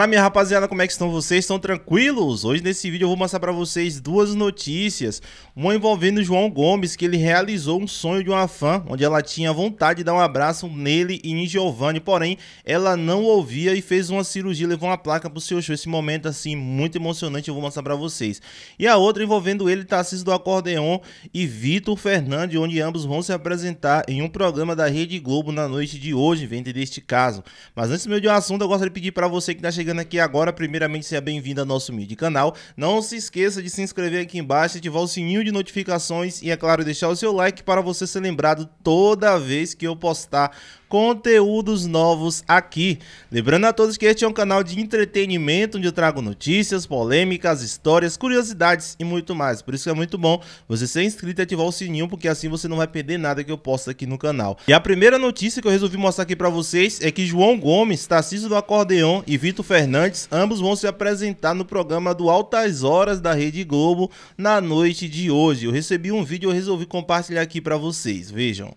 Fala minha rapaziada, como é que estão vocês? Estão tranquilos? Hoje nesse vídeo eu vou mostrar para vocês duas notícias. Uma envolvendo o João Gomes, que ele realizou um sonho de uma fã, onde ela tinha vontade de dar um abraço nele e em Giovanni, porém ela não ouvia e fez uma cirurgia, levou uma placa pro seu show. Esse momento assim muito emocionante eu vou mostrar para vocês. E a outra envolvendo ele, Tarcísio do Acordeon e Vitor Fernandes, onde ambos vão se apresentar em um programa da Rede Globo na noite de hoje, vem deste caso. Mas antes meu de um assunto, eu gostaria de pedir para você que tá chegando chegando aqui agora, primeiramente seja bem-vindo ao nosso mídia canal. Não se esqueça de se inscrever aqui embaixo, ativar o sininho de notificações e, é claro, deixar o seu like para você ser lembrado toda vez que eu postar conteúdos novos aqui. Lembrando a todos que este é um canal de entretenimento, onde eu trago notícias, polêmicas, histórias, curiosidades e muito mais. Por isso é muito bom você ser inscrito e ativar o sininho, porque assim você não vai perder nada que eu posto aqui no canal. E a primeira notícia que eu resolvi mostrar aqui para vocês é que João Gomes, Tarcísio do Acordeão e Vitor Ferreira Fernandes, ambos vão se apresentar no programa do Altas Horas da Rede Globo na noite de hoje. Eu recebi um vídeo e resolvi compartilhar aqui para vocês. Vejam.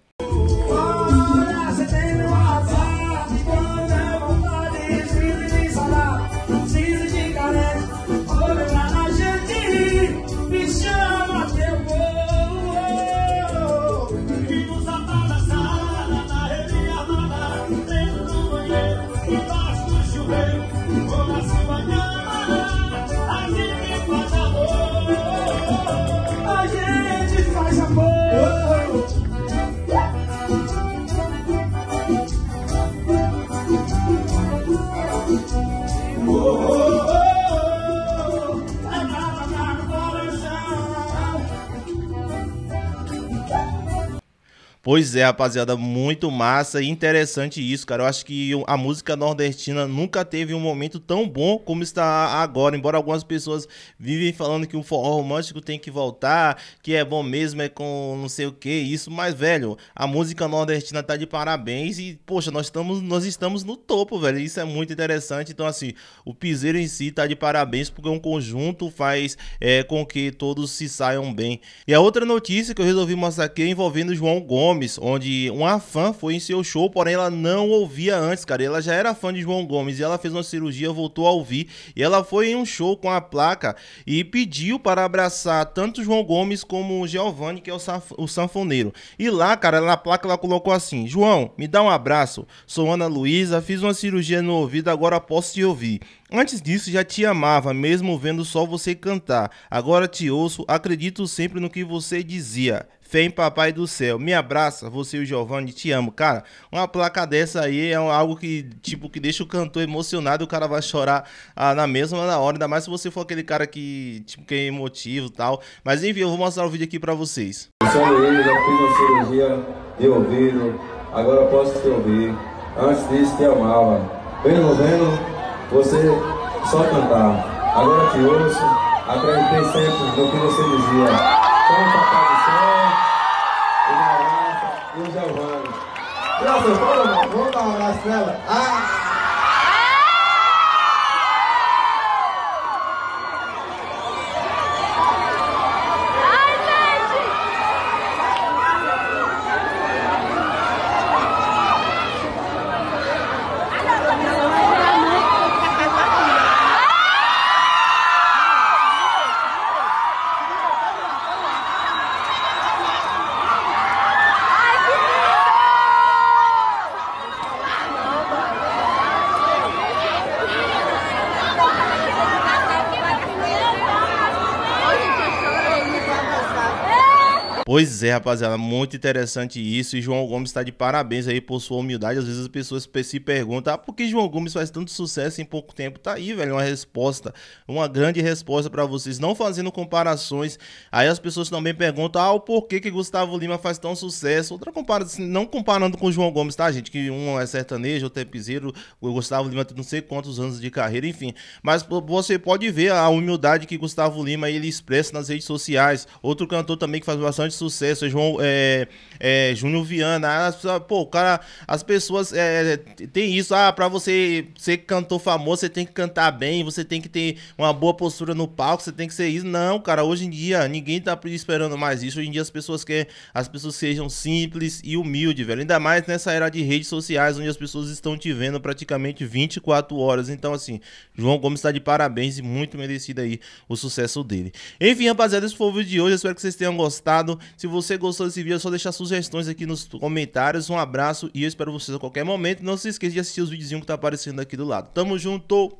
Pois é, rapaziada, muito massa e interessante isso, cara. Eu acho que a música nordestina nunca teve um momento tão bom como está agora. Embora algumas pessoas vivem falando que o forró romântico tem que voltar, que é bom mesmo, é com não sei o que, isso, mas, velho, a música nordestina tá de parabéns e, poxa, nós estamos, nós estamos no topo, velho. Isso é muito interessante. Então, assim, o Piseiro em si tá de parabéns porque um conjunto faz é, com que todos se saiam bem. E a outra notícia que eu resolvi mostrar aqui é envolvendo João Gomes Gomes, onde uma fã foi em seu show, porém ela não ouvia antes, cara. Ela já era fã de João Gomes e ela fez uma cirurgia, voltou a ouvir. E ela foi em um show com a placa e pediu para abraçar tanto João Gomes como o Giovanni, que é o, saf... o sanfoneiro. E lá, cara, na placa ela colocou assim: João, me dá um abraço. Sou Ana Luísa, fiz uma cirurgia no ouvido, agora posso te ouvir. Antes disso, já te amava, mesmo vendo só você cantar. Agora te ouço, acredito sempre no que você dizia. Fé em Papai do Céu. Me abraça, você e o Giovanni, te amo. Cara, uma placa dessa aí é algo que, tipo, que deixa o cantor emocionado, e o cara vai chorar ah, na mesma na hora, ainda mais se você for aquele cara que, tipo, que é emotivo e tal. Mas enfim, eu vou mostrar o vídeo aqui pra vocês. Eu sou Luiz, já fiz uma cirurgia de ouvido, agora posso te ouvir. Antes disso te amava. Vendo, vendo, você só cantar. Agora te ouço, acreditei sempre no que você dizia. Então, papai, e é o Giovanni. Graças, vamos, vamos dar um abraço nela. Ah! Pois é, rapaziada, muito interessante isso. E João Gomes está de parabéns aí por sua humildade. Às vezes as pessoas se perguntam: ah, por que João Gomes faz tanto sucesso em pouco tempo? Tá aí, velho, uma resposta, uma grande resposta para vocês, não fazendo comparações. Aí as pessoas também perguntam: ah, o porquê que Gustavo Lima faz tão sucesso? Outra comparação, assim, não comparando com João Gomes, tá, gente? Que um é sertanejo, outro é piseiro, o Gustavo Lima tem não sei quantos anos de carreira, enfim. Mas você pode ver a humildade que Gustavo Lima ele expressa nas redes sociais. Outro cantor também que faz bastante sucesso, é João é, é, Júnior Viana. As, pô, cara, as pessoas é, tem isso. Ah, pra você ser cantor famoso, você tem que cantar bem, você tem que ter uma boa postura no palco, você tem que ser isso. Não, cara, hoje em dia ninguém tá esperando mais isso. Hoje em dia as pessoas querem as pessoas sejam simples e humildes, velho. Ainda mais nessa era de redes sociais, onde as pessoas estão te vendo praticamente 24 horas. Então, assim, João Gomes tá de parabéns e muito merecido aí o sucesso dele. Enfim, rapaziada, esse foi o vídeo de hoje. Espero que vocês tenham gostado. Se você gostou desse vídeo, é só deixar sugestões aqui nos comentários. Um abraço e eu espero vocês a qualquer momento. Não se esqueça de assistir os videozinhos que tá aparecendo aqui do lado. Tamo junto!